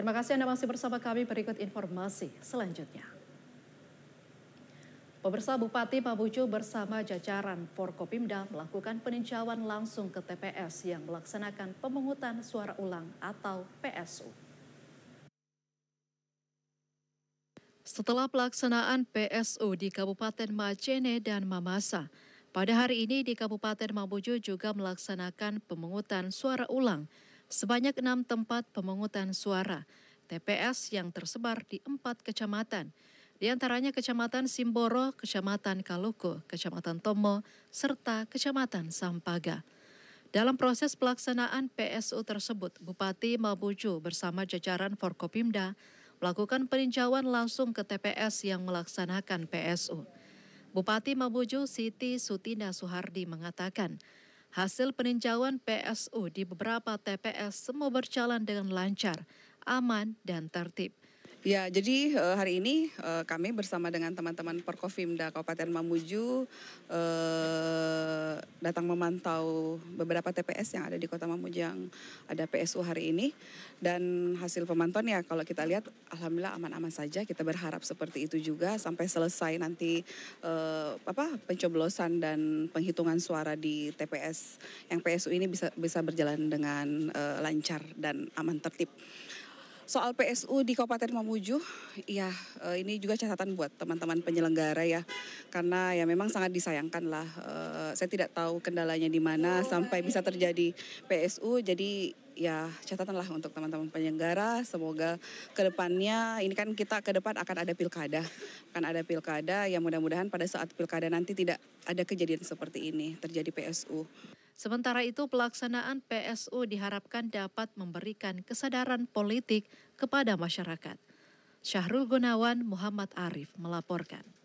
Terima kasih Anda masih bersama kami berikut informasi selanjutnya. Pemirsa Bupati Mamuju bersama jajaran Forkopimda melakukan peninjauan langsung ke TPS yang melaksanakan pemungutan suara ulang atau PSU. Setelah pelaksanaan PSU di Kabupaten Macene dan Mamasa, pada hari ini di Kabupaten Mamuju juga melaksanakan pemungutan suara ulang sebanyak enam tempat pemungutan suara TPS yang tersebar di empat kecamatan, di antaranya Kecamatan Simboro, Kecamatan Kaluku, Kecamatan Tomo, serta Kecamatan Sampaga. Dalam proses pelaksanaan PSU tersebut, Bupati Mabuju bersama jajaran Forkopimda melakukan peninjauan langsung ke TPS yang melaksanakan PSU. Bupati Mabuju Siti Sutina Suhardi mengatakan, Hasil peninjauan PSU di beberapa TPS semua berjalan dengan lancar, aman, dan tertib. Ya, jadi eh, hari ini eh, kami bersama dengan teman-teman Perkofimda Kabupaten Mamuju eh, datang memantau beberapa TPS yang ada di Kota Mamuju yang ada PSU hari ini dan hasil pemantauan ya kalau kita lihat alhamdulillah aman-aman saja kita berharap seperti itu juga sampai selesai nanti eh, apa pencoblosan dan penghitungan suara di TPS yang PSU ini bisa bisa berjalan dengan eh, lancar dan aman tertib soal PSU di Kabupaten Mamuju, ya ini juga catatan buat teman-teman penyelenggara ya, karena ya memang sangat disayangkan lah. Eh, saya tidak tahu kendalanya di mana sampai bisa terjadi PSU, jadi ya catatanlah untuk teman-teman penyelenggara. Semoga ke depannya, ini kan kita ke depan akan ada pilkada, akan ada pilkada. Yang mudah-mudahan pada saat pilkada nanti tidak ada kejadian seperti ini terjadi PSU. Sementara itu pelaksanaan PSU diharapkan dapat memberikan kesadaran politik kepada masyarakat. Syahrul Gunawan Muhammad Arif melaporkan.